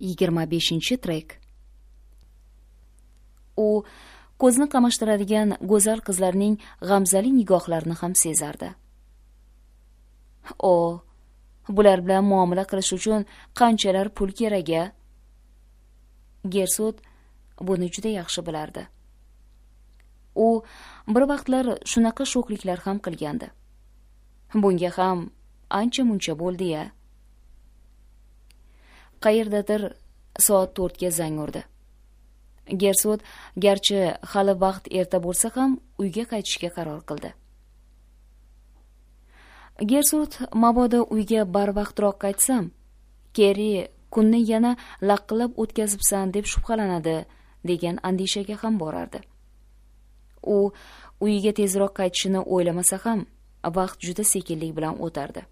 yigirma beshinchi trek u ko'zni qamashtiradigan go'zal qizlarning g'amzali nigohlarini ham sezardi o bular bilan muomala qilish uchun qanchalar pul kerak a gersut buni juda yaxshi bilardi u bir vaqtlar shunaqa sho'xliklar ham qilgandi bunga ham ancha muncha bo'ldi ya qayerdadir soat to'rtga zang urdi gersod garchi hali vaqt erta bo'lsa ham uyga qaytishga qaror qildi gersod mabodo uyga barvaqtroq qaytsam kerri kunni yana laqqilab o'tkazibsan deb shubhalanadi degan andishaga ham borardi u uyiga tezroq qaytishini o'ylamasa ham vaqt juda sekinlik bilan o'tardi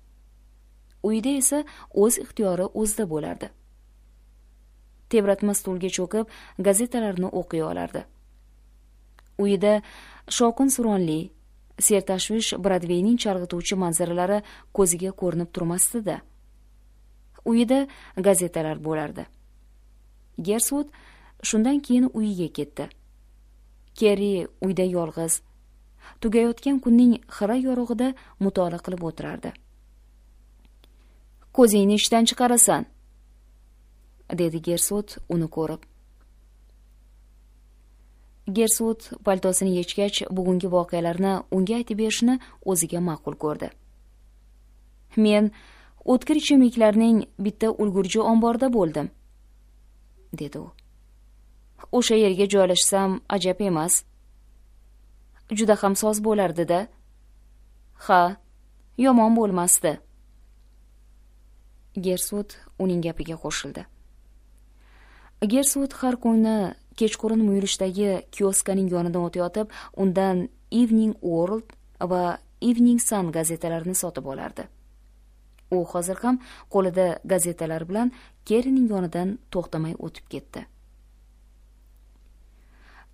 uyda esa o'z ixtiyori o'zida bo'lardi tebratma stulga cho'kib gazetalarni o'qiy olardi uyida shovqin suronli sertashvish bradveyning chalg'ituvchi manzaralari ko'ziga ko'rinib turmasdida uyida gazetalar bo'lardi gersvud shundan keyin uyiga ketdi kerri uyda yolg'iz tugayotgan kunning xira yorug'ida mutolaa qilib o'tirardi ko'zingni ishdan chiqarasan dedi gersot uni ko'rib gersot paltosini yechgach bugungi voqealarni unga aytib berishni o'ziga ma'qul ko'rdi men o'tkir ichimliklarning bitta ulgurji omborida bo'ldim dedi u o'sha yerga joylashsam ajab emas juda ham soz bo'lardida ha yomon bo'lmasdi gersut uning gapiga qo'shildi gersud har kuni kechqurun muyulishdagi kioskaning yonidan o'tayotib undan evening world va evening sun gazetalarini sotib olardi u hozir ham qo'lida gazetalar bilan kerining yonidan to'xtamay o'tib ketdi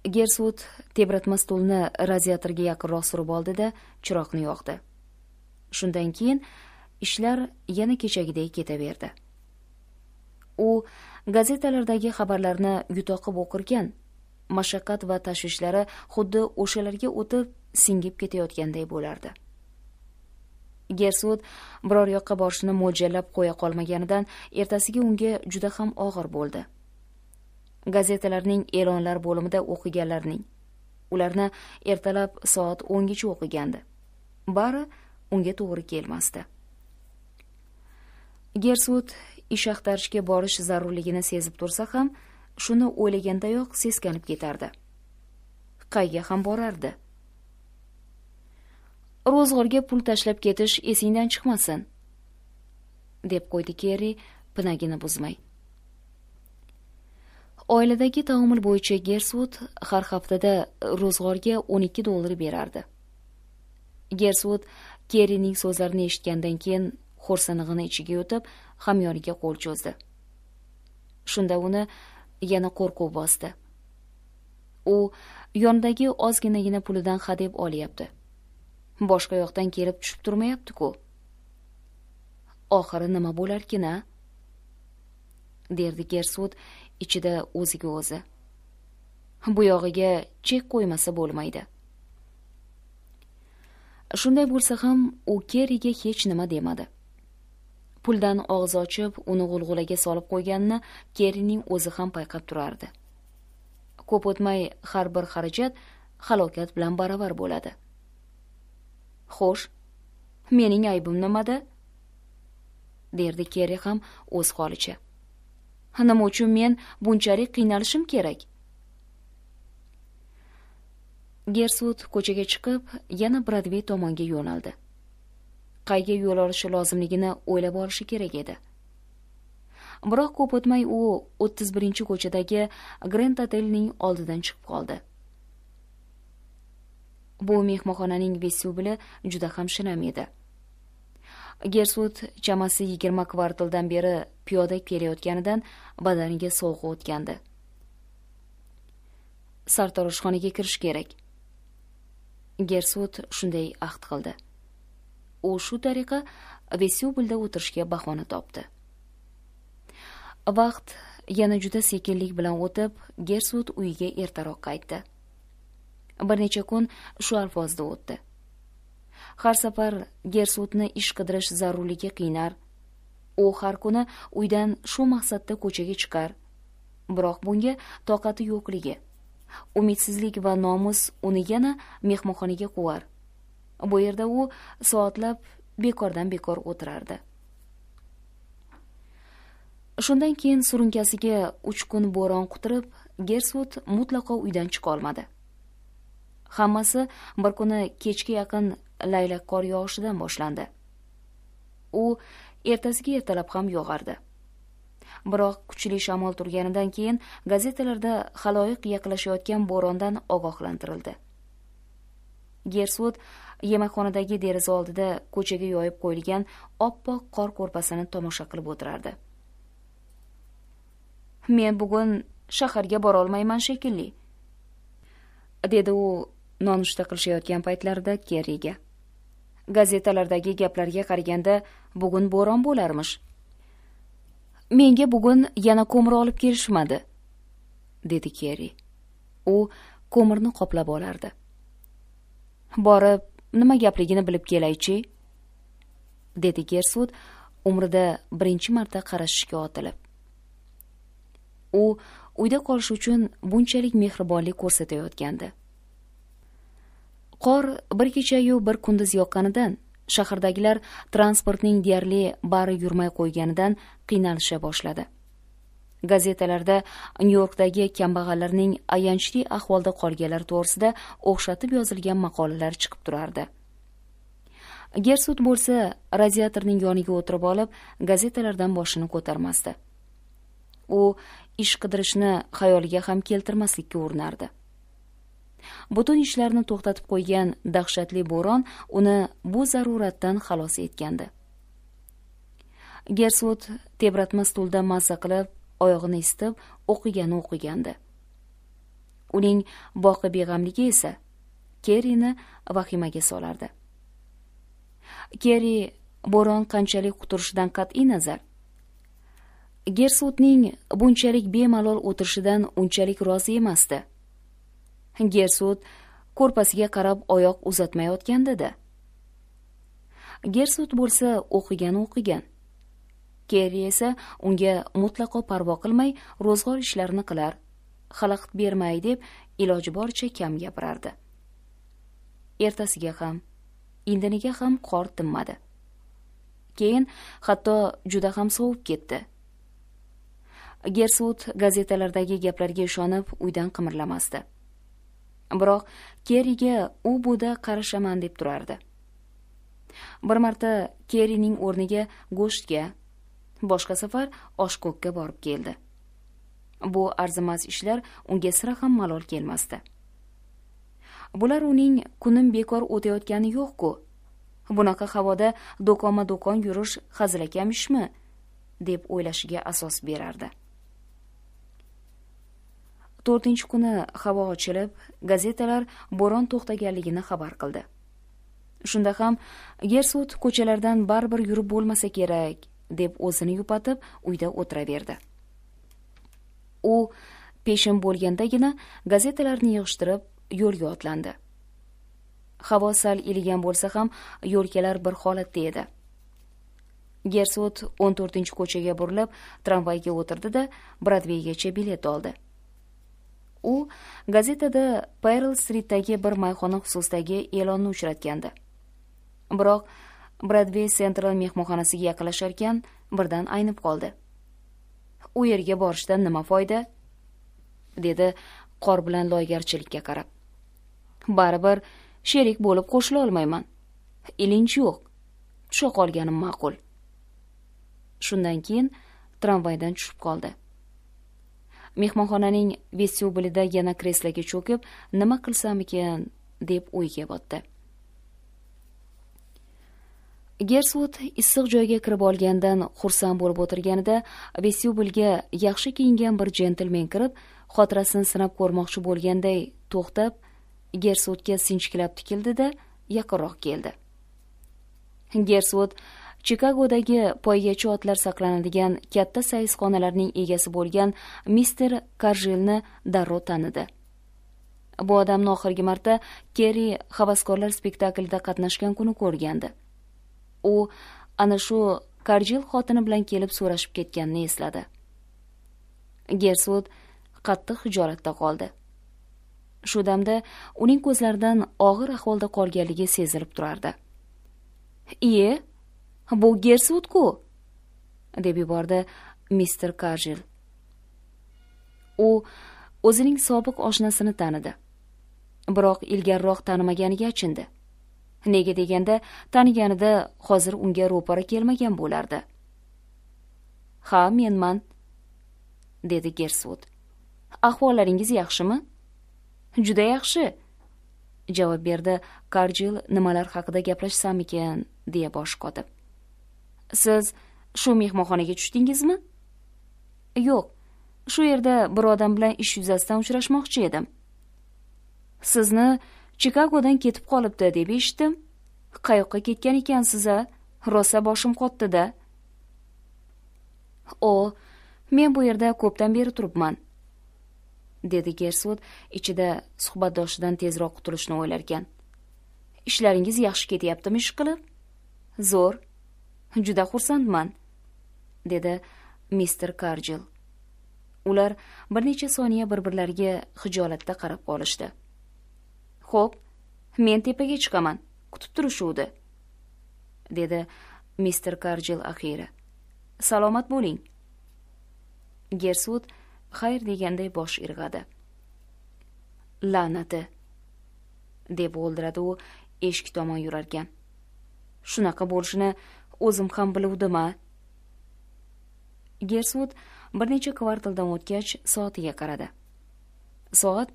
gersud tebratma stulni radiatorga yaqinroq surib oldi da chiroqni yoqdi shundan keyin ishlar yana kechagidek ketaverdi u gazetalardagi xabarlarni yutoqib o'qirkan mashaqqat va tashvishlari xuddi o'shalarga o'tib singib ketayotganday bo'lardi gersud biror yoqqa borishni mo'ljallab qo'ya qolmaganidan ertasiga unga juda ham og'ir bo'ldi gazetalarning e'lonlar bo'limida o'qiganlarning ularni ertalab soat o'ngacha o'qigandi bari unga to'g'ri kelmasdi gersud ish axtarishga borish zarurligini sezib tursa ham shuni o'ylagandayoq seskanib ketardi qayga ham borardi ro'zg'orga pul tashlab ketish esingdan chiqmasin deb qo'ydi kerri pinagini buzmay oiladagi taomil bo'yicha gersvud har haftada ro'zg'orga o'n ikki dollar berardi gersvud kerrining so'zlarini eshitgandan keyin xo'rsinig'ini ichiga yutib hamyoniga qo'l cho'zdi shunda uni yana qo'rquv bosdi u yonidagi ozginagina pulidan hadeb olyapti boshqa yoqdan kelib tushib turmayaptiku oxiri nima bo'larkin a derdi gersud ichida o'ziga o'zi bu yog'iga chek qo'ymasa bo'lmaydi shunday bo'lsa ham u keriga hech nima demadi puldan og'iz ochib uni g'ulg'ulaga solib qo'yganini kerining o'zi ham payqab turardi ko'p o'tmay har bir xarajat halokat bilan baravar bo'ladi xo'sh mening aybim nimada derdi keri ham o'z holicha nima uchun men bunchalik qiynalishim kerak gersud ko'chaga chiqib yana bradvey tomonga yo'naldi qayga yo'l olishi lozimligini o'ylab olishi kerak edi biroq ko'p o'tmay u o'ttiz birinchi ko'chadagi grand otelning oldidan chiqib qoldi bu mehmonxonaning vestibuli juda ham shinam edi gersut chamasi yigirma kvartaldan beri piyoda kelayotganidan badaniga sovuq o'tgandi sartaroshxonaga kirish kerak gersut shunday ahd qildi u shu tariqa vestibyulda o'tirishga bahona topdi vaqt yana juda sekinlik bilan o'tib gersud uyiga ertaroq qaytdi bir necha kun shu alfozda o'tdi har safar gersudni ish qidirish zarurligi qiynar u har kuni uydan shu maqsadda ko'chaga chiqar biroq bunga toqati yo'qligi umidsizlik va nomus uni yana mehmonxonaga quvar bu yerda u soatlab bekordan bekor o'tirardi shundan keyin surunkasiga uch kun bo'ron quturib gersvud mutlaqo uydan chiqa olmadi hammasi bir kuni kechga yaqin laylak qor yog'ishidan boshlandi u ertasiga ertalab ham yog'ardi biroq kuchli shamol turganidan keyin gazetalarda haloyiq yaqinlashayotgan bo'rondan ogohlantirildi gersvud yemakxonadagi deraza oldida ko'chaga yoyib qo'yilgan oppoq qor ko'rpasini tomosha qilib o'tirardi men bugun shaharga borolmayman shekilli dedi u nonushta qilishayotgan paytlarida kerriga gazetalardagi gaplarga qaraganda bugun bo'ron bo'larmish menga bugun yana ko'mir olib kelishmadi dedi kerri u ko'mirni qoplab olardi borib nima gapligini bilib kelaychi dedi gersud umrida birinchi marta qarashishga otilib u uyda qolish uchun bunchalik mehribonlik ko'rsatayotgandi qor bir kechayu bir kunduz yoqqanidan shahardagilar transportning deyarli bari yurmay qo'yganidan qiynalisha boshladi gazetalarda nyu yorkdagi kambag'allarning ayanchli ahvolda qolganlari to'g'risida o'xshatib yozilgan maqolalar chiqib turardi gersud bo'lsa radiatorning yoniga o'tirib olib gazetalardan boshini ko'tarmasdi u ish qidirishni xayoliga ham keltirmaslikka urinardi butun ishlarni to'xtatib qo'ygan dahshatli bo'ron uni bu zaruratdan xalos etgandi gersud tebratma stulda maza qilib oyog'ini isitib o'qigani o'qigandi uning beg'amligi esa kerrini vahimaga solardi kerri bo'ron qanchalik quturishidan qat'iy nazar gersudning bunchalik bemalol o'tirishidan unchalik rozi emasdi gersud ko'rpasiga qarab oyoq uzatmayotgan edi bo'lsa o'qigani o'qigan kerri esa unga mutlaqo parvo qilmay ro'zg'or ishlarini qilar xalaqit bermay deb iloji boricha kam gapirardi ertasiga ham indiniga ham qor tinmadi keyin hatto juda ham sovib ketdi gersud gazetalardagi gaplarga ishonib uydan qimirlamasdi biroq kerriga u buda qarashaman deb turardi bir marta kerrining o'rniga go'shtga boshqa safar oshko'kka borib keldi bu arzimas ishlar unga sira ham malol kelmasdi bular uning kunim bekor o'tayotgani yo'q-ku bunaqa havoda do'konma do'kon yurish hazilakam ishmi deb o'ylashiga asos berardi to'rtinchi kuni havo ochilib gazetalar bo'ron to'xtaganligini xabar qildi shunda ham gersut ko'chalardan baribir yurib bo'lmasa kerak deb o'zini yupatib uyda o'tiraverdi u peshin bo'lgandagina gazetalarni yig'ishtirib yo'lga otlandi havo sal iligan bo'lsa ham yo'lkalar bir holatda edi gersot o'n to'rtinchi ko'chaga burilib tramvayga o'tirdi da bradveygacha bilet oldi u gazetada perl stritdagi bir mayxona xususidagi e'lonni uchratgandi biroq bradvey sentral mehmonxonasiga yaqinlasharkan birdan aynib qoldi u yerga borishdan nima foyda dedi qor bilan loygarchilikka qarab baribir sherik bo'lib qo'shila olmayman ilinj yo'q tusha qolganim ma'qul shundan keyin tramvaydan tushib qoldi mehmonxonaning vestibulida yana kresloga cho'kib nima ekan deb o'yga botdi gersvud issiq joyga kirib olgandan xursand bo'lib o'tirganida vestibyulga yaxshi kiyingan bir jentlmen kirib xotirasini sinab ko'rmoqchi bo'lganday to'xtab gersvudga sinchiklab tikildida yaqinroq keldi gersvud chikagodagi poygachi otlar saqlanadigan katta sayiz xonalarning egasi bo'lgan mister karjilni darrov tanidi bu odamni oxirgi marta kerri havaskorlar spektaklida qatnashgan kuni ko'rgandi u ana shu karjil xotini bilan kelib so'rashib ketganini esladi gersut qattiq xijolatda qoldi shu damda uning ko'zlaridan og'ir ahvolda qolganligi sezilib turardi iye bu gersut ku deb yubordi mister karjil u o'zining sobiq oshnasini tanidi biroq ilgariroq tanimaganiga achindi nega deganda taniganida hozir unga ro'para kelmagan bo'lardi ha menman dedi gersvud ahvollaringiz yaxshimi juda yaxshi javob berdi karjil nimalar haqida gaplashsamikan deya bosh qotib siz shu mehmonxonaga tushdingizmi yo'q shu yerda bir odam bilan ish yuzasidan uchrashmoqchi edim sizni chikagodan ketib qolibdi deb eshitdim qayoqqa ketgan ekansiz a rosa boshim qotdida o men bu yerda ko'pdan beri turibman dedi gersvud ichida suhbatdoshidan tezroq qutulishni o'ylarkan ishlaringiz yaxshi ketyaptimi ishqilib zo'r juda xursandman dedi mister karjil ular bir necha soniya bir birlariga xijolatda qarab qolishdi xo'p men tepaga chiqaman kutib turishuvdi dedi mister karjil axiyri salomat bo'ling gersud xayr deganday bosh irg'adi la'nati deb o'ldiradi u eshik tomon yurarkan shunaqa bo'lishini o'zim ham biluvdim a bir necha kvartaldan o'tgach soatiga qaradi soat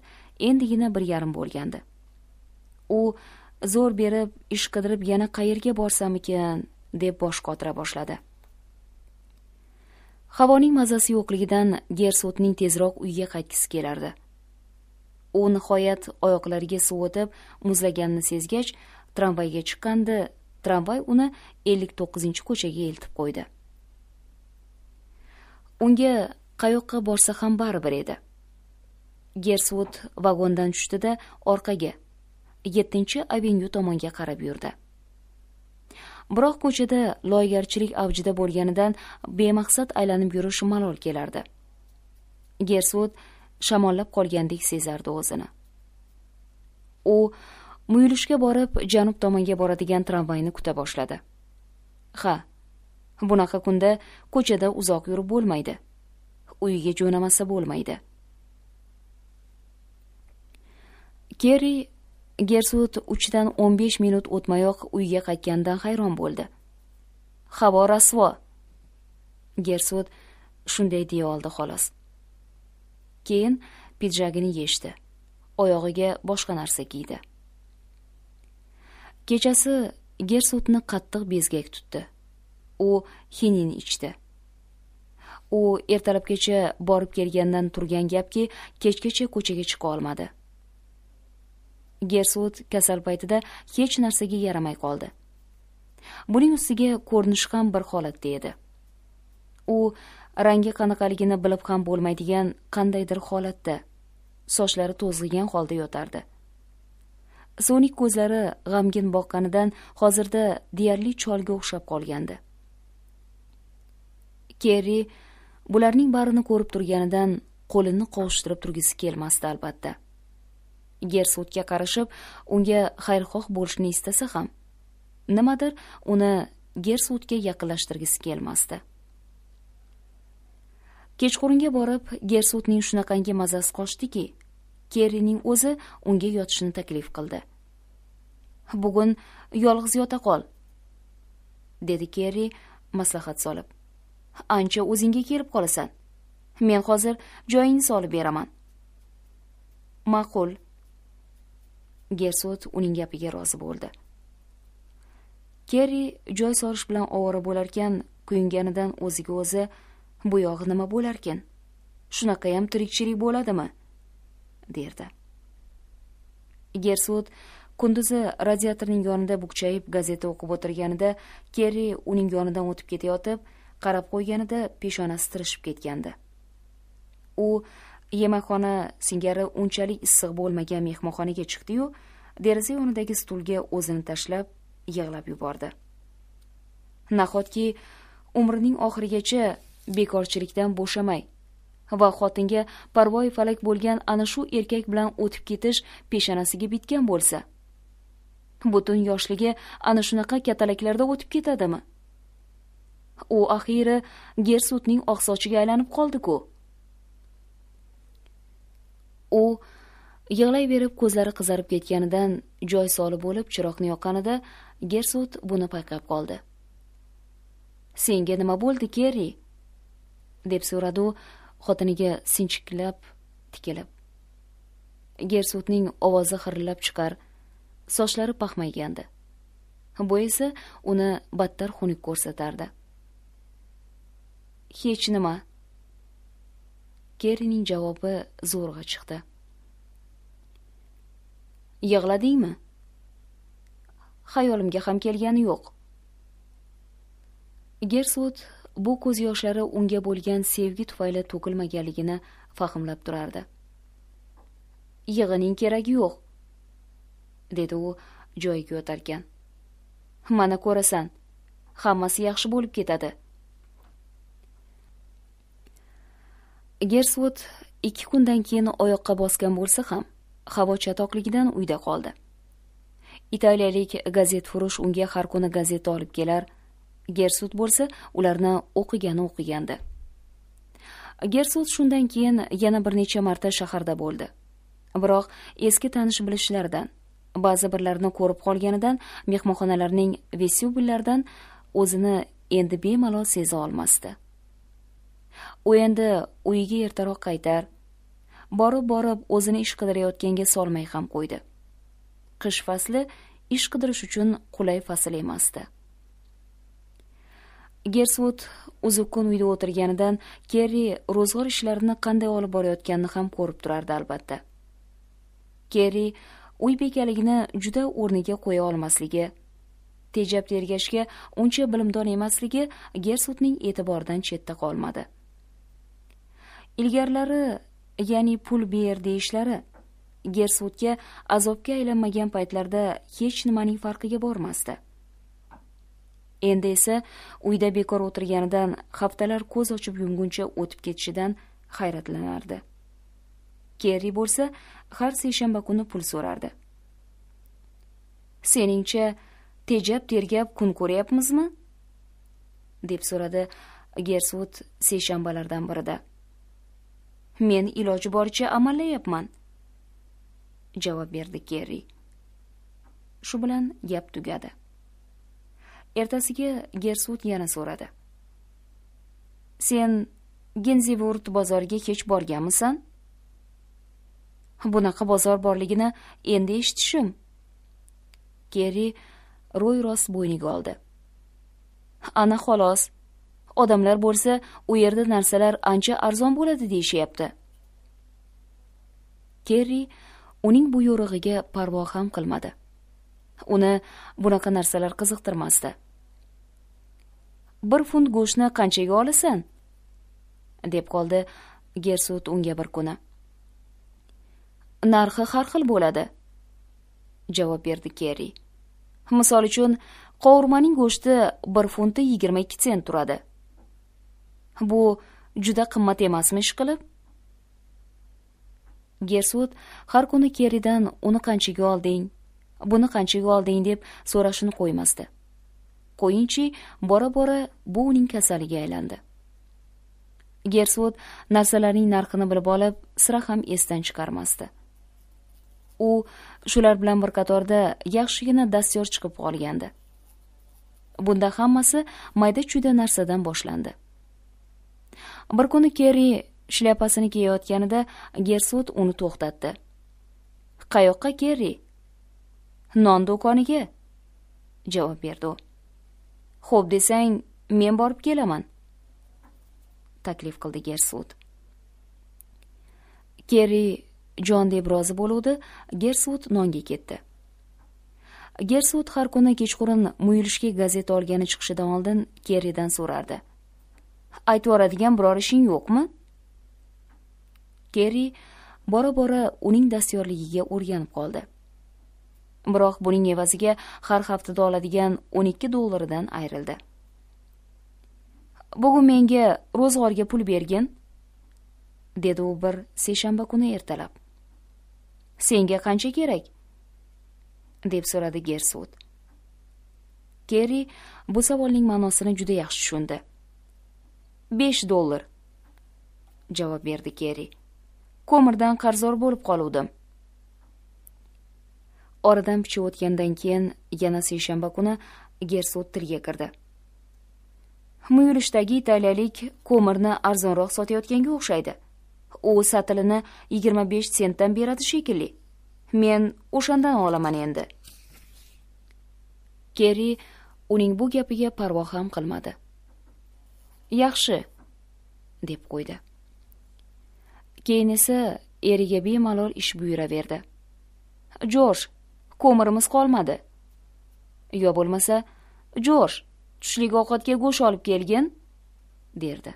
endigina bir yarim bo'lgandi u zo'r berib ish qidirib yana qayerga borsamikin deb bosh qotira boshladi havoning mazasi yo'qligidan gersotning tezroq uyga qaytgisi kelardi u nihoyat oyoqlariga suv o'tib muzlaganini sezgach tramvayga chiqqandi tramvay uni ellik to'qqizinchi ko'chaga eltib qo'ydi unga qayoqqa borsa ham baribir edi gersvud vagondan tushdida orqaga yettinchi avenyu tomonga qarab yurdi biroq ko'chada loygarchilik avjida bo'lganidan bemaqsad aylanib yurish malol kelardi gersvud shamollab qolgandek sezardi o'zini u muyulishga borib janub tomonga boradigan tramvayni kuta boshladi ha bunaqa kunda ko'chada uzoq yurib bo'lmaydi uyiga jo'namasa bo'lmaydi kerri gersut uchdan o'n besh minut o'tmayoq uyga qaytganidan hayron bo'ldi havo rasvo gersut shunday deya oldi xolos keyin pidjagini yechdi oyog'iga boshqa narsa kiydi kechasi gersutni qattiq bezgak tutdi u xinin ichdi u ertalabgacha borib kelgandan turgan gapki kechgacha ko'chaga chiqa olmadi gersvud kasal paytida hech narsaga yaramay qoldi buning ustiga ko'rinishi ham bir holatda edi u rangi qanaqaligini bilib ham bo'lmaydigan qandaydir holatda sochlari to'zg'igan holda yotardi so'nik ko'zlari g'amgin boqqanidan hozirda deyarli cholga o'xshab qolgandi kerri bularning barini ko'rib turganidan qo'lini qovushtirib turgisi kelmasdi albatta gersudga qarashib unga xayrxoh bo'lishni istasa ham nimadir uni gersudga yaqinlashtirgisi kelmasdi kechqurunga borib gersudning shunaqangi mazasi qochdiki kerrining o'zi unga yotishni taklif qildi bugun yolg'iz yota qol dedi kerri maslahat solib ancha o'zingga kelib qolasan men hozir joyingni solib beraman ma'qul gersot uning gapiga rozi bo'ldi kerri joy solish bilan ovora bo'larkan kuyinganidan o'ziga o'zi bu yog'i nima bo'larkin shunaqayam tirikchilik bo'ladimi derdi gersot kunduzi radiatorning yonida bukchayib gazeta o'qib o'tirganida kerri uning yonidan o'tib ketayotib qarab qo'yganida peshonasi tirishib ketgandi u yemakxona singari unchalik issiq bo'lmagan mehmonxonaga chiqdiyu deraza yonidagi stulga o'zini tashlab yig'lab yubordi nahotki umrining oxirigacha bekorchilikdan bo'shamay va xotinga parvoyi falak bo'lgan ana shu erkak bilan o'tib ketish peshanasiga bitgan bo'lsa butun yoshligi ana shunaqa katalaklarda o'tib ketadimi u axiyri gersutning oqsochiga aylanib qoldi ku u yig'layverib ko'zlari qizarib ketganidan joy solib bo'lib chiroqni yoqqanida gersut buni payqab qoldi senga nima bo'ldi kerri deb so'radi u xotiniga sinchiklab tikilib gersutning ovozi xirillab chiqar sochlari paxmaygandi bu esa uni battar xunuk ko'rsatardi hech nima kerining javobi zo'rg'a chiqdi yig'ladingmi xayolimga ham kelgani yo'q gersvud bu ko'z yoshlari unga bo'lgan sevgi tufayli to'kilmaganligini fahmlab turardi yig'ining keragi yo'q dedi u joyiga o'tarkan mana ko'rasan hammasi yaxshi bo'lib ketadi gersvud ikki kundan keyin oyoqqa bosgan bo'lsa ham havo chatoqligidan uyda qoldi italiyalik gazetfurush unga har kuni gazeta olib kelar gersut bo'lsa ularni o'qigani o'qigandi gersut shundan keyin yana bir necha marta shaharda bo'ldi biroq eski tanish bilishlardan ba'zi birlarini ko'rib qolganidan mehmonxonalarning vesyubillaridan o'zini endi bemalol seza olmasdi u endi uyiga ertaroq qaytar borib borib o'zini ish qidirayotganga solmay ham qo'ydi qish fasli ish qidirish uchun qulay fasl emasdi gersvud kun uyda o'tirganidan kerri ro'zg'or ishlarini qanday olib borayotganini ham ko'rib turardi albatta kerri uy bekaligini juda o'rniga qo'ya olmasligi tejab tergashga uncha bilimdon emasligi gersvudning e'tiboridan chetda qolmadi ilgarilari ya'ni pul ber deyishlari gersudga azobga aylanmagan paytlarda hech nimaning farqiga bormasdi endi esa uyda bekor o'tirganidan haftalar ko'z ochib yumguncha o'tib ketishidan hayratlanardi kerri bo'lsa har seshanba kuni pul so'rardi seningcha tejab tergab kun ko'ryapmizmi deb so'radi gersut seshanbalardan birida men iloji boricha amallayapman javob berdi kerri shu bilan gap tugadi ertasiga gersut yana so'radi sen genzivurt bozoriga hech borganmisan bunaqa bozor borligini endi eshitishim kerri ro'y rost bo'yniga oldi ana xolos odamlar bo'lsa u yerda narsalar ancha arzon bo'ladi deyishyapti kerri uning bu yo'rig'iga parvo ham qilmadi uni bunaqa narsalar qiziqtirmasdi bir funt go'shtni qanchaga olasan deb qoldi gersut unga bir kuni narxi har xil bo'ladi javob berdi kerri misol uchun qovurmaning go'shti bir funti yigirma ikki sent turadi bu juda qimmat emasmi ishqilib gersud har kuni keridan uni qanchaga olding buni qanchaga olding deb so'rashini qo'ymasdi qo'yinchi bora bora bu uning kasaliga aylandi gersud narsalarning narxini bilib olib sira ham esdan chiqarmasdi u shular bilan bir qatorda yaxshigina dastyor chiqib qolgandi bunda hammasi mayda chuyda narsadan boshlandi bir kuni kerri shlyapasini kiyayotganida gersud uni to'xtatdi qayoqqa kerri non do'koniga javob berdi u xo'p desang men borib kelaman taklif qildi gersud kerri jon deb rozi bo'luvdi gersud nonga ketdi gersud har kuni kechqurun muyulishga gazeta olgani chiqishidan oldin kerridan so'rardi aytvoradigan biror ishing yo'qmi kerri bora bora uning dastyorligiga o'rganib qoldi biroq buning evaziga har haftada oladigan o'n ikki dollaridan ayrildi bugun menga ro'zg'orga pul bergin dedi u bir seshanba kuni ertalab senga qancha kerak deb so'radi gersut kerri bu savolning ma'nosini juda yaxshi tushundi besh dollar javob berdi keri ko'mirdan qarzdor bo'lib qoluvdim oradan picha o'tgandan keyin yana seshanba kuni gersot tilga kirdi muyulishdagi italiyalik ko'mirni arzonroq sotayotganga o'xshaydi u satilini yigirma besh sentdan beradi shekilli men o'shandan olaman endi keri uning bu gapiga parvo ham qilmadi yaxshi deb qo'ydi keyin esa eriga bemalol ish buyuraverdi jorj ko'mirimiz qolmadi yo bo'lmasa jorj tushlik ovqatga go'sht olib kelgin derdi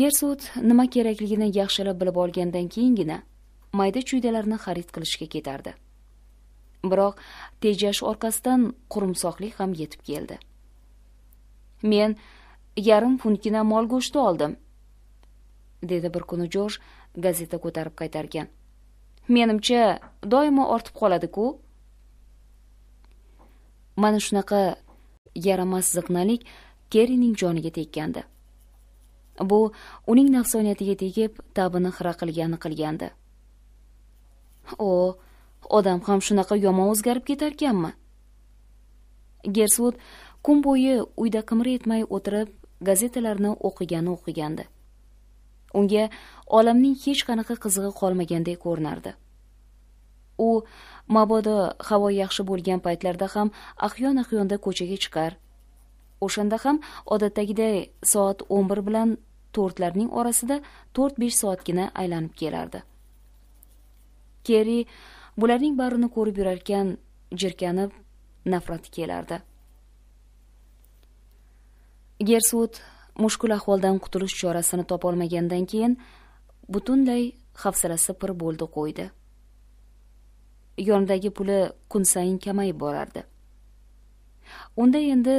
gersut nima kerakligini yaxshilab bilib olgandan keyingina mayda chuydalarni xarid qilishga ketardi biroq tejash orqasidan qurumsoqlik ham yetib keldi men yarim funtgina mol go'shti oldim dedi bir kuni jorj gazeta ko'tarib qaytarkan menimcha doimo ortib qoladi ku mana shunaqa yaramas ziqnalik kerining joniga tekkandi bu uning nafsoniyatiga tegib tabini xira qilgani qilgandi o odam ham shunaqa yomon o'zgarib ketarkanmi gersvud kun bo'yi uyda qimir etmay o'tirib gazetalarni o'qigani o'qigandi unga olamning hech qanaqa qizig'i qolmagandek ko'rinardi u mabodo havo yaxshi bo'lgan paytlarda ham ahyon ahyonda ko'chaga chiqar o'shanda ham odatdagiday soat o'n bir bilan to'rtlarning orasida to'rt besh soatgina aylanib kelardi keri bularning barini ko'rib yurarkan jirkanib nafrati kelardi gersvud mushkul ahvoldan qutulish chorasini topolmagandan keyin butunlay hafsalasi pir bo'ldi qo'ydi yonidagi puli kun sayin kamayib borardi unda endi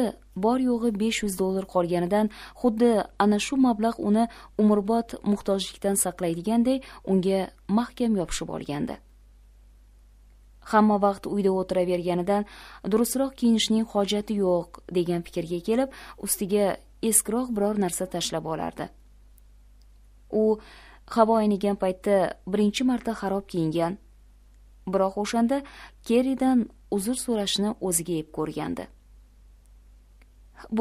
bor yo'g'i besh yuz dollar qolganidan xuddi ana shu mablag' uni umrbod muhtojlikdan saqlaydiganday unga mahkam yopishib olgandi hamma vaqt uyda o'tiraverganidan durustroq kiyinishning hojati yo'q degan fikrga kelib ustiga eskiroq biror narsa tashlab olardi u havo aynigan paytda birinchi marta xarob kiyingan biroq o'shanda kerridan uzr so'rashni o'ziga yeb ko'rgandi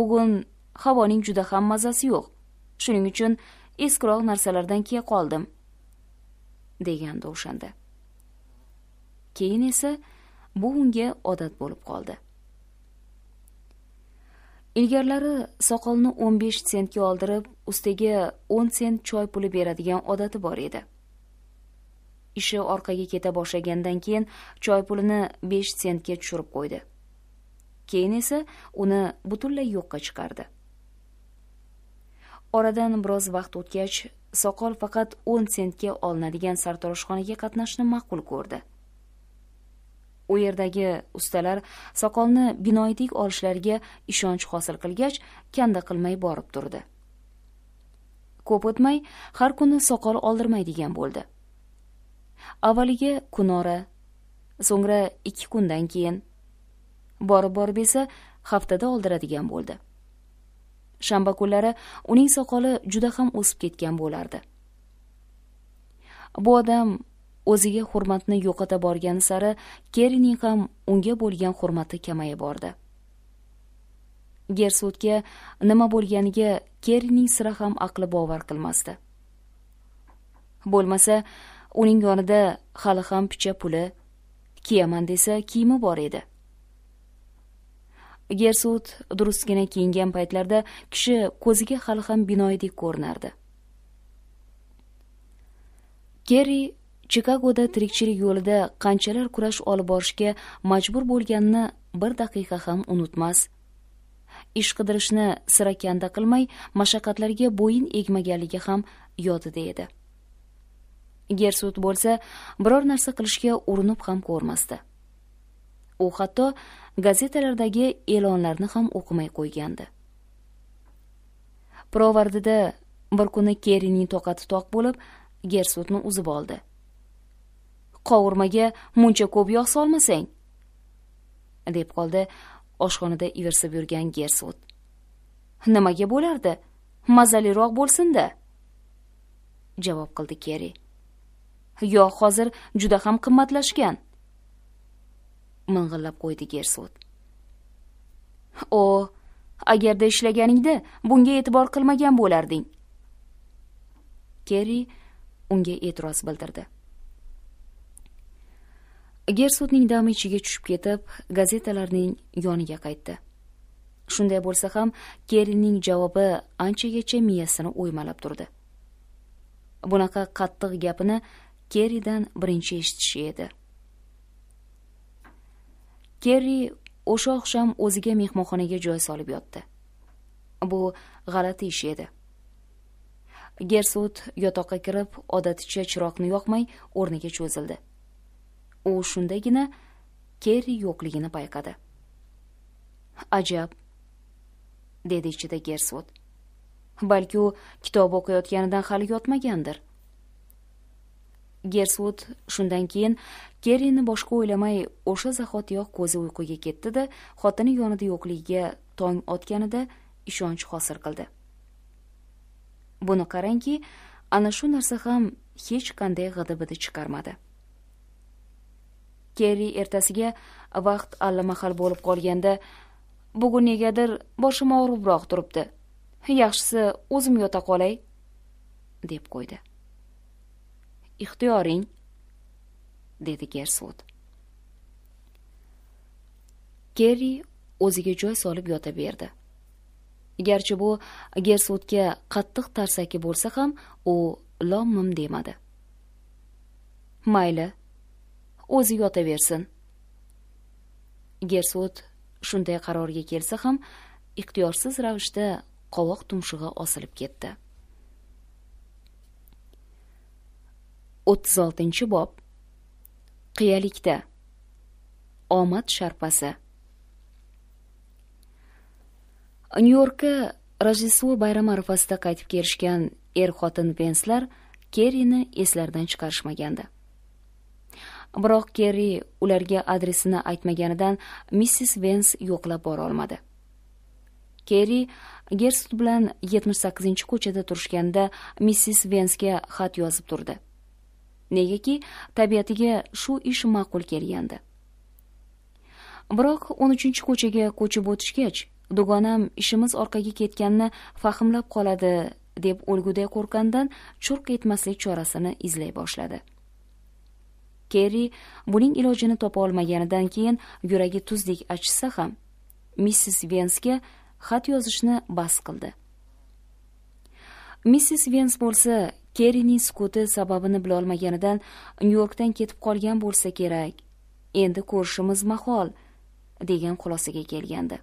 bugun havoning juda ham mazasi yo'q shuning uchun eskiroq narsalardan kiya qoldim degandi o'shanda keyin esa bu unga odat bo'lib qoldi ilgarilari soqolni 15 sentga oldirib ustiga 10 sent choy puli beradigan odati bor edi ishi orqaga keta boshlagandan keyin choy pulini 5 sentga tushirib qo'ydi keyin esa uni butunlay yo'qqa chiqardi oradan biroz vaqt o'tgach soqol faqat 10 sentga olinadigan sartaroshxonaga qatnashni ma'qul ko'rdi u yerdagi ustalar soqolni binoyidek olishlariga ishonch hosil qilgach kanda qilmay borib turdi ko'p o'tmay har kuni soqol oldirmaydigan bo'ldi avvaliga kunora so'ngra ikki kundan keyin borib borib esa haftada oldiradigan bo'ldi shanba kunlari uning soqoli juda ham o'sib ketgan bo'lardi bu odam o'ziga hurmatni yo'qota borgani sari kerining ham unga bo'lgan hurmati kamayib bordi gersudga nima bo'lganiga kerining sira ham aqli bovar qilmasdi bo'lmasa uning yonida hali ham picha puli kiyaman desa kiyimi bor edi gersud durustgina kiyingan paytlarda kishi ko'ziga hali ham binoyidek ko'rinardi kerri chikagoda tirikchilik yo'lida qanchalar kurash olib borishga majbur bo'lganini bir daqiqa ham unutmas ish qidirishni sira kanda qilmay mashaqqatlarga bo'yin egmaganligi ham yodida edi gersut bo'lsa biror narsa qilishga urinib ham ko'rmasdi u hatto gazetalardagi e'lonlarni ham o'qimay qo'ygandi provardida bir kuni kerining toqati toq bo'lib gersutni uzib oldi qovurmaga muncha ko'p yog' solmasang deb qoldi oshxonada ivirsib yurgan gersod nimaga bo'lardi mazaliroq bo'lsinda javob qildi keri yog' hozir juda ham qimmatlashgan ming'illab qo'ydi gersod o agarda ishlaganingda bunga e'tibor qilmagan bo'larding keri unga e'tiroz bildirdi gersudning dami ichiga tushib ketib gazetalarning yoniga qaytdi shunday bo'lsa ham kerinning javobi anchagacha miyasini o'ymalab turdi bunaqa qattiq gapini kerridan birinchi eshitishi edi kerri o'sha oqshom o'ziga mehmonxonaga joy solib yotdi bu g'alati ish edi gersud yotoqqa kirib odaticha chiroqni yoqmay o'rniga cho'zildi u shundagina kerri yo'qligini payqadi ajab dedi ichida gersvot balki u kitob o'qiyotganidan hali yotmagandir gersvud shundan keyin kerrini boshqa o'ylamay o'sha zahotiyoq ko'zi uyquga ketdida xotini yonida yo'qligiga tong otganida ishonch hosil qildi buni qarangki ana shu narsa ham hech qanday g'ida bidi chiqarmadi kerri ertasiga vaqt allamahal bo'lib qolganda bugun negadir boshim og'ribroq turibdi yaxshisi o'zim yota qolay deb qo'ydi ixtiyoring dedi gersvud kerri o'ziga joy solib yota berdi garchi bu gersvudga qattiq tarsaki bo'lsa ham u lommim demadi mayli o'zi yotaversin gersvot shunday qarorga kelsa ham ixtiyorsiz ravishda qovoq tumshug'i osilib ketdi o'ttiz oltinchi bob qiyalikda omad sharpasi nyu yorkka rojdestvo bayrami arafasida qaytib kelishgan er xotin venslar kerrini eslaridan chiqarishmagandi biroq kerri ularga adresini aytmaganidan missis vens yo'qlab bora olmadi kerri gersut bilan yetmish sakkizinchi ko'chada turishganda missis vensga xat yozib turdi negaki tabiatiga shu ish ma'qul kelgandi biroq o'n uchinchi ko'chaga ko'chib o'tishgach dugonam ishimiz orqaga ketganini fahmlab qoladi deb o'lguday qo'rqqanidan churq etmaslik chorasini izlay boshladi kerri buning ilojini topa olmaganidan keyin yuragi tuzdek achisa ham missis vensga xat yozishni bas qildi missis vens bo'lsa kerrining sukuti sababini bilolmaganidan nyu yorkdan ketib qolgan bo'lsa kerak endi ko'rishimiz mahol degan xulosaga kelgandi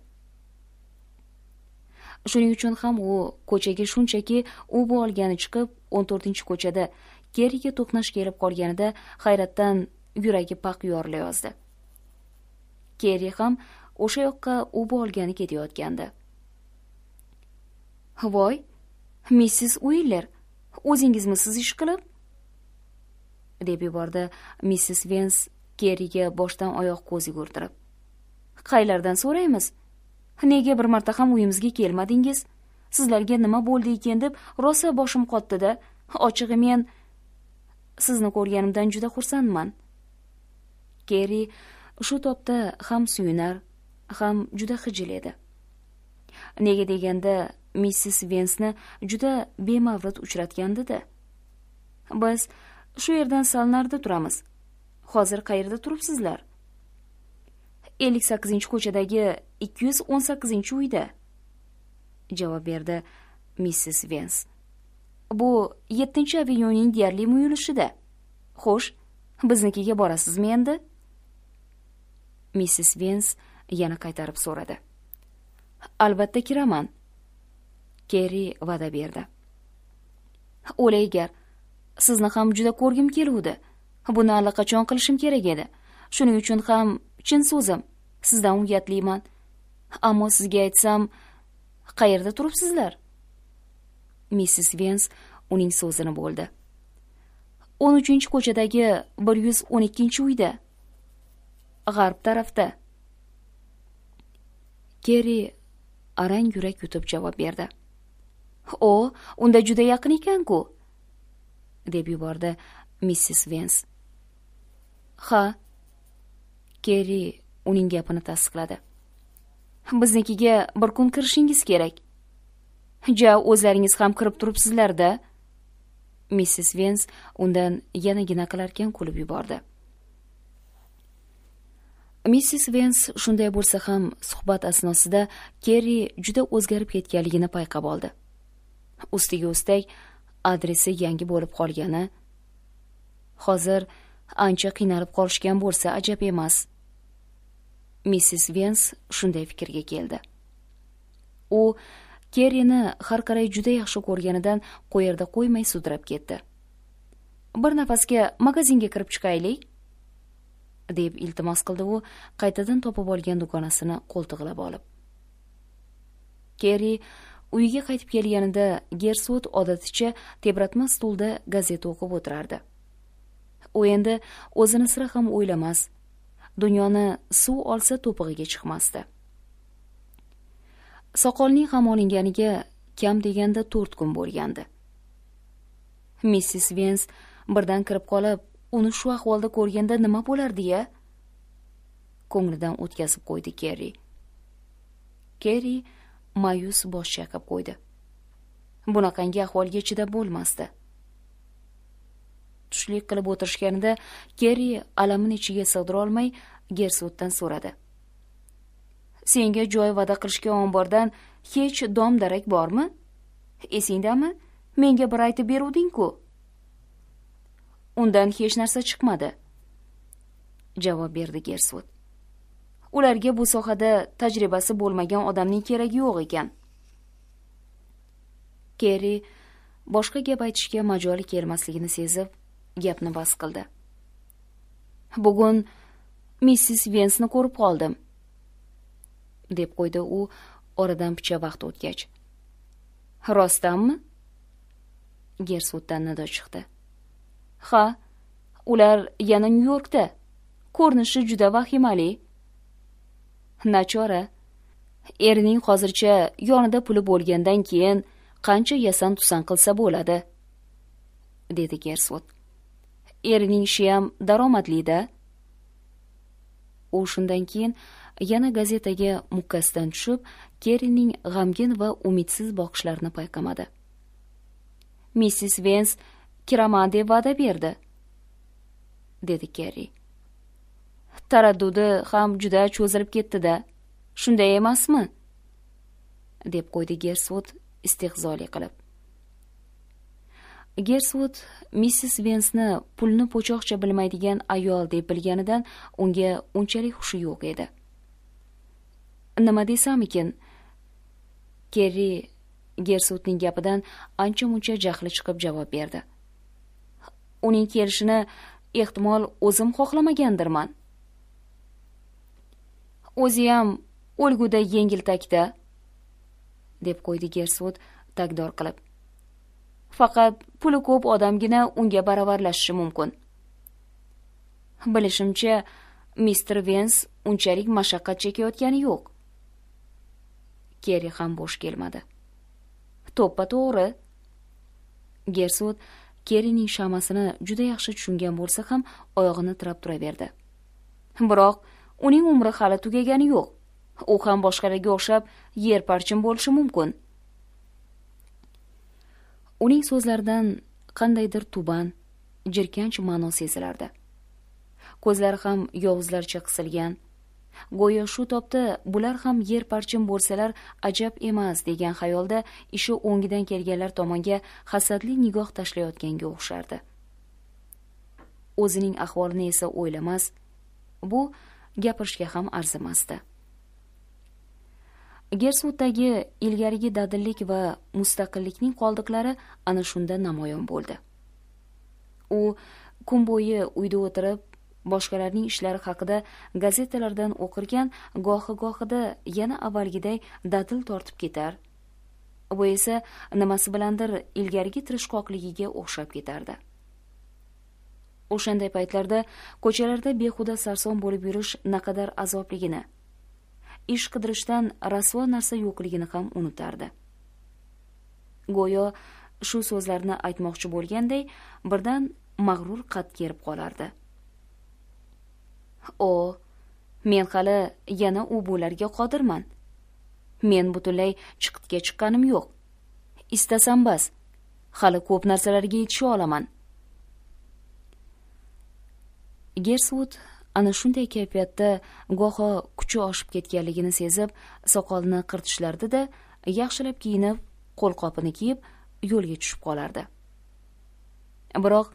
shuning uchun ham u ko'chaga shunchaki u bu olgani chiqib o'n to'rtinchi ko'chada keriga to'qnash kelib qolganida hayratdan yuragi paq yorilayozdi keri ham o'sha yoqqa uva olgani ketayotgandi voy missis uiller o'zingizmi siz ish qilib deb yubordi missis vens keriga boshdan oyoq ko'z yugurtirib qaylardan so'raymiz nega bir marta ham uyimizga kelmadingiz sizlarga nima bo'ldi ekan deb rosa boshim qotdida ochig'i men sizni ko'rganimdan juda xursandman kerri shu topda ham suyunar ham juda xijil edi nega deganda missis vensni juda bemavrid uchratgandida biz shu yerdan salnarda turamiz hozir qayerda turibsizlar ellik sakkizinchi ko'chadagi ikki yuz o'n sakkizinchi uyda javob berdi missis vens bu 7 avenyuning deyarli muyulishida xo'sh biznikiga borasizmi endi missis vens yana qaytarib so'radi albatta kiraman kerri va'da berdi o'laygar sizni ham juda ko'rgim keluvdi buni allaqachon qilishim kerak edi shuning uchun ham chin so'zim sizdan uyatliman ammo sizga aytsam qayerda turibsizlar missis vens uning so'zini bo'ldi o'n uchinchi ko'chadagi bir yuz o'n ikkinchi uyda g'arb tarafda keri arang yurak yutib javob berdi o unda juda yaqin ekanku deb yubordi missis vens ha kerri uning gapini tasdiqladi biznikiga bir kun kirishingiz kerak ja o'zlaringiz ham kirib turibsizlar da missis vens undan yanagina qilarkan kulib yubordi missis vens shunday bo'lsa ham suhbat asnosida kerri juda o'zgarib ketganligini payqab oldi ustiga ustak adresi yangi bo'lib qolgani hozir ancha qiynalib qolishgan bo'lsa ajab emas missis vens shunday fikrga keldi u kerrini har qaray juda yaxshi ko'rganidan qo'yarda qo'ymay sudrab ketdi bir nafasga magazinga kirib chiqaylik deb iltimos qildi u qaytadan topib olgan dugonasini qo'ltig'lab olib kerri uyiga qaytib kelganida gersut odaticha tebratma stulda gazeta o'qib o'tirardi u endi o'zini sira ham o'ylamas dunyoni suv olsa to'pig'iga chiqmasdi soqolning ham olinganiga kam deganda to'rt kun bo'lgandi missis vens birdan kirib qolib uni shu ahvolda ko'rganda nima bo'lardi ya ko'nglidan o'tkazib qo'ydi kerri kerri mayus bosh chayqab qo'ydi bunaqangi ahvolga chidab bo'lmasdi tushlik qilib o'tirishganida kerri alamini ichiga sig'dira olmay so'radi senga joy va'da qilishgan ombordan hech dom darak bormi esingdami menga bir aytib beruvding-ku. Undan hech narsa chiqmadi. Javob berdi Gersvud. Ularga bu sohada tajribasi bo'lmagan odamning keragi yo'q ekan. Keri boshqa gap aytishga majoli kelmasligini sezib, gapni bas qildi. Bugun Missis Vensni ko'rib qoldim. deb qo'ydi u oradan picha vaqt o'tgach rostdanmi gersuddan nido chiqdi ha ular yana nyu yorkda ko'rinishi juda vahimali nachora erining hozircha yonida puli bo'lgandan keyin qancha yasan tusan qilsa bo'ladi dedi gersud erining ham daromadlida u shundan keyin yana gazetaga mukkasdan tushib kerining g'amgin va umidsiz boqishlarini payqamadi missis vens kiraman deb va'da berdi dedi kerri taraddudi ham juda cho'zilib ketdida shunday emasmi deb qo'ydi gersvud istehzoli qilib gersvud missis vensni pulni po'choqcha bilmaydigan ayol deb bilganidan unga unchalik hushi yo'q edi nima desamikin kerri gersutning gapidan ancha muncha jahli chiqib javob berdi uning kelishini ehtimol o'zim xohlamagandirman o'ziyam o'lguda yengiltakda deb qo'ydi gersut takdor qilib faqat puli ko'p odamgina unga baravarlashishi mumkin bilishimcha mister vens unchalik mashaqqat chekayotgani yo'q kerri ham bo'sh kelmadi to'ppa to'g'ri Gersud kerining shamasini juda yaxshi tushungan bo'lsa ham oyog'ini tirab turaverdi biroq uning umri hali tugagani yo'q u ham boshqalarga o'xshab yer parchim bo'lishi mumkin uning so'zlaridan qandaydir tuban jirkanch ma'no sezilardi ko'zlari ham yovuzlarcha qisilgan go'yo shu topda bular ham yer parchin bo'lsalar ajab emas degan xayolda ishi o'ngidan kelganlar tomonga hasadli nigoh tashlayotganga o'xshardi o'zining ahvolini esa o'ylamas bu gapirishga ham arzimasdi gersuddagi ilgarigi dadillik va mustaqillikning qoldiqlari ana shunda namoyon bo'ldi u kun bo'yi uyda o'tirib boshqalarning ishlari haqida gazetalardan o'qirgan gohi gohida yana avvalgiday dadil tortib ketar bu esa nimasi bilandir ilgarigi tirishqoqligiga o'xshab ketardi o'shanday paytlarda ko'chalarda behuda sarson bo'lib yurish naqadar azobligini ish qidirishdan rasvo narsa yo'qligini ham unutardi go'yo shu so'zlarni aytmoqchi bo'lganday birdan mag'rur qad kerib qolardi o men hali yana u bularga qodirman men butunlay chiqitga chiqqanim yo'q istasam bas hali ko'p narsalarga yetisha olaman gersvud ana shunday kayfiyatda goho kuchi oshib ketganligini sezib soqolini qirtishlardi da yaxshilab kiyinib qo'lqopini kiyib yo'lga tushib qolardi biroq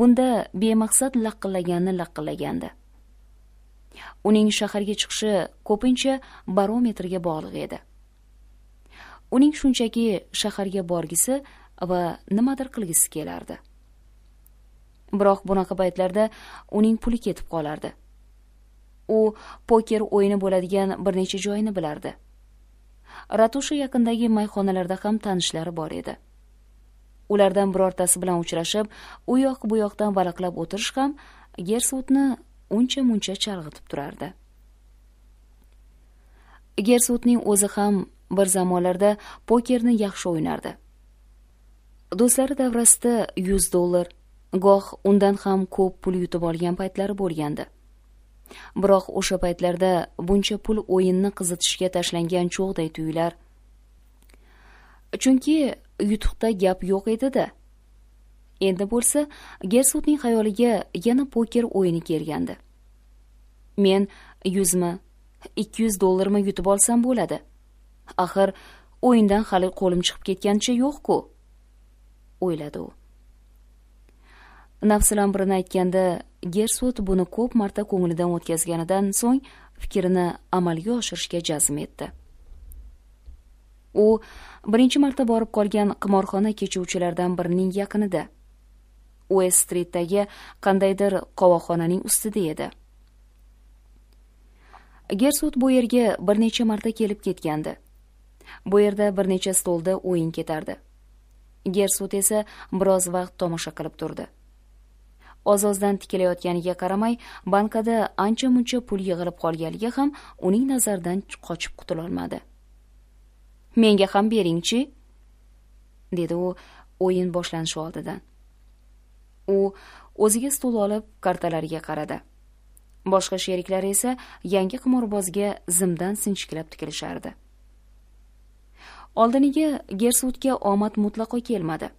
bunda bemaqsad laqillaganni laqillagandi uning shaharga chiqishi ko'pincha barometrga bog'liq edi uning shunchaki shaharga borgisi va nimadir qilgisi kelardi biroq bunaqa paytlarda uning puli ketib qolardi u poker o'yini bo'ladigan bir necha joyni bilardi ratusha yaqinidagi mayxonalarda ham tanishlari bor edi ulardan birortasi bilan uchrashib u yoq bu yoqdan valaqlab o'tirish ham gersutni uncha muncha chalg'itib turardi gersutning o'zi ham bir zamonlarda pokerni yaxshi o'ynardi do'stlari davrasida yuz dollar goh undan ham ko'p pul yutib olgan paytlari bo'lgandi biroq o'sha paytlarda buncha pul o'yinni qizitishga tashlangan cho'g'day tuyular chunki yutuqda gap yo'q edi da endi bo'lsa gersutning xayoliga yana poker o'yini kelgandi men yuzmi ikki yuz dollarmi yutib olsam bo'ladi axir o'yindan hali qo'lim chiqib ketgancha yo'q ku o'yladi u nafsilan birini aytganda gersut buni ko'p marta ko'nglidan o'tkazganidan so'ng fikrini amalga oshirishga jazm etdi u birinchi marta borib qolgan qimorxona kechuvchilardan birining yaqinida uest stritdagi qandaydir qovoqxonaning ustida edi gersut bu yerga bir necha marta kelib ketgandi bu yerda bir necha stolda o'yin ketardi gersut esa biroz vaqt tomosha qilib turdi oz ozdan tikilayotganiga qaramay bankada ancha muncha pul yig'ilib qolganligi ham uning nazaridan qochib qutulolmadi menga ham beringchi dedi u o'yin boshlanishi oldidan u o'ziga stul olib kartalariga qaradi boshqa sheriklari esa yangi qimorbozga zimdan sinchiklab tikilishardi oldiniga gersutga omad mutlaqo kelmadi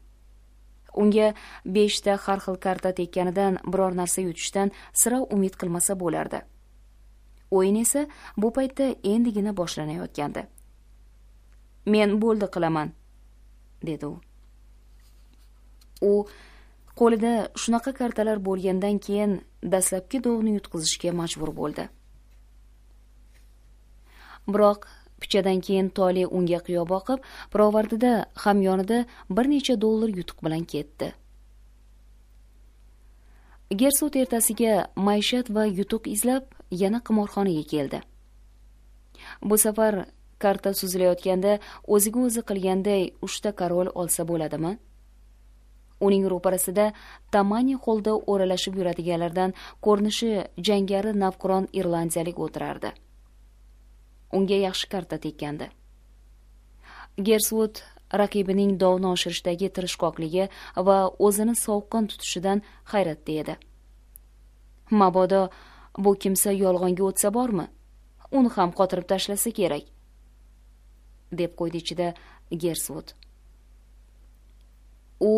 unga beshta har xil karta tekkanidan biror narsa yutishdan sira umid qilmasa bo'lardi o'yin esa bu paytda endigina boshlanayotgandi men bo'ldi qilaman dedi u u qo'lida shunaqa kartalar bo'lgandan keyin dastlabki dovni yutqizishga majbur bo'ldi biroq pichadan keyin tole unga qiyo boqib pirovardida hamyonida bir necha dollar yutuq bilan ketdi gersot ertasiga maishat va yutuq izlab yana qimorxonaga keldi bu safar karta suzilayotganda o'ziga o'zi qilganday uchta karol olsa bo'ladimi uning ro'parasida tamani holda o'ralashib yuradiganlardan ko'rinishi jangari navqiron irlandiyalik o'tirardi unga yaxshi karta tekkandi gersvud raqibining dovni oshirishdagi tirishqoqligi va o'zini sovuqqon tutishidan hayratda edi mabodo bu kimsa yolg'onga o'tsa bormi uni ham qotirib tashlasa kerak deb qo'ydi ichida gersvud u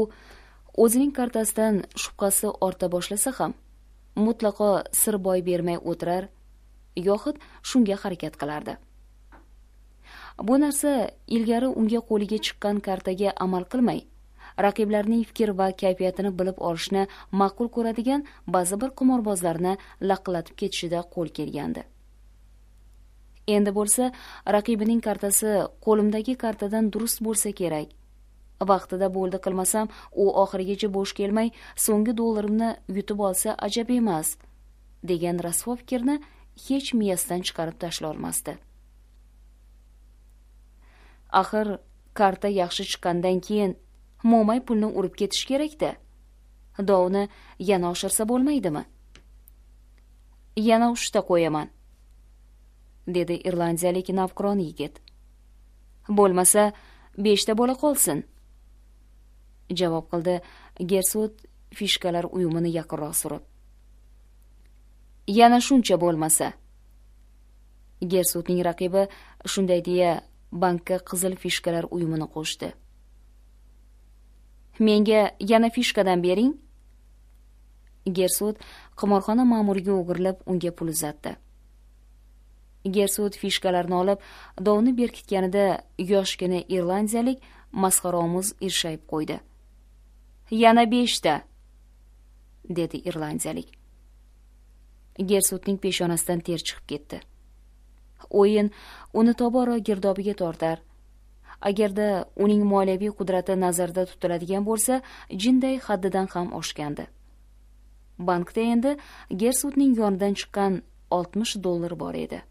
o'zining kartasidan shubhasi orta boshlasa ham mutlaqo sir boy bermay o'tirar yoxud shunga harakat qilardi bu narsa ilgari unga qo'liga chiqqan kartaga amal qilmay raqiblarning fikr va kayfiyatini bilib olishni ma'qul ko'radigan ba'zi bir qimorbozlarni laqillatib ketishida qo'l kelgandi endi bo'lsa raqibining kartasi qo'limdagi kartadan durust bo'lsa kerak vaqtida bo'ldi qilmasam u oxirigacha bo'sh kelmay so'nggi dollarimni yutib olsa ajab emas degan rasvo fikrni hech miyasidan chiqarib tashlolmasdi axir karta yaxshi chiqqandan keyin mo'may pulni urib ketish kerakda dovni yana oshirsa bo'lmaydimi yana uchta qo'yaman dedi irlandiyalik navqiron yigit bo'lmasa beshta bo'la qolsin javob qildi gersot fishkalar uyumini yaqinroq surib yana shuncha bo'lmasa gersotning raqibi shunday deya bankka qizil fishkalar uyumini qo'shdi menga yana fishkadan bering gersot qimorxona ma'muriga o'girilib unga pul uzatdi gersot fishkalarni olib dovni berkitganida yoshgina irlandiyalik masxaromiz irshayib qo'ydi yana beshta dedi irlandiyalik gersutning peshonasidan ter chiqib ketdi o'yin uni tobora girdobiga tortar agarda uning moliyaviy qudrati nazarda tutiladigan bo'lsa jinday haddidan ham oshgandi bankda endi gersutning yonidan chiqqan oltmish dollar bor edi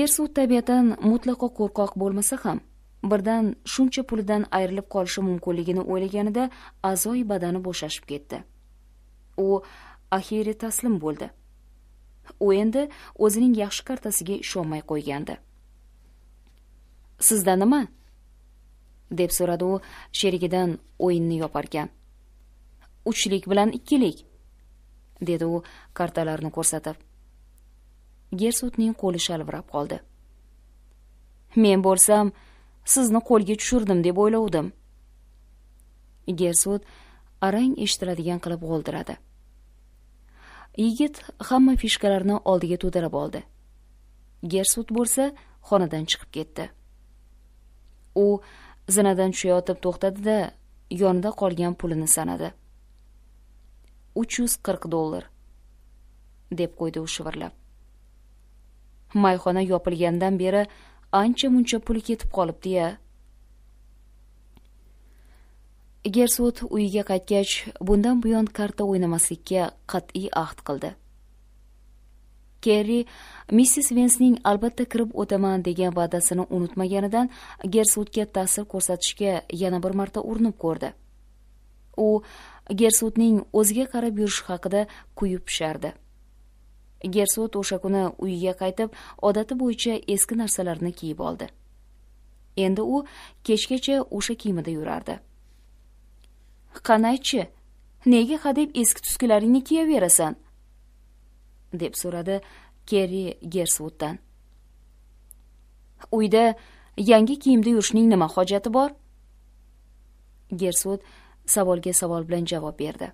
gersut tabiatan mutlaqo qo'rqoq bo'lmasa ham birdan shuncha pulidan ayrilib qolishi mumkinligini o'ylaganida a'zoyi badani bo'shashib ketdi u axiyri taslim bo'ldi u endi o'zining yaxshi kartasiga ishonmay qo'ygandi sizda nima deb so'radi u sherigidan o'yinni yoparkan uchlik bilan ikkilik dedi u kartalarni ko'rsatib gersutning qo'li shalvirab qoldi men bo'lsam sizni qo'lga tushirdim deb o'ylovdim gersvud arang eshitiladigan qilib g'o'ldiradi yigit hamma fishkalarni oldiga to'darib oldi gersvud bo'lsa xonadan chiqib ketdi u zinadan tushayotib to'xtadida yonida qolgan pulini sanadi uch yuz qirq dollar deb qo'ydi u shivirlab mayxona yopilgandan beri ancha muncha puli ketib qolibdi ya gersvud uyiga qaytgach bundan buyon karta o'ynamaslikka qat'iy ahd qildi kerri missis vensning albatta kirib o'taman degan va'dasini unutmaganidan gersvudga ta'sir ko'rsatishga yana bir marta urinib ko'rdi u gersvudning o'ziga qarab yurishi haqida kuyib pishardi gersot o'sha kuni uyiga qaytib odati bo'yicha eski narsalarni kiyib oldi endi u kechgacha o'sha kiyimida yurardi qanaychi nega hadeb eski tuskilaringni kiyaverasan deb so'radi kerri gersvuddan uyda yangi kiyimda yurishning nima hojati bor gersvud savolga savol bilan javob berdi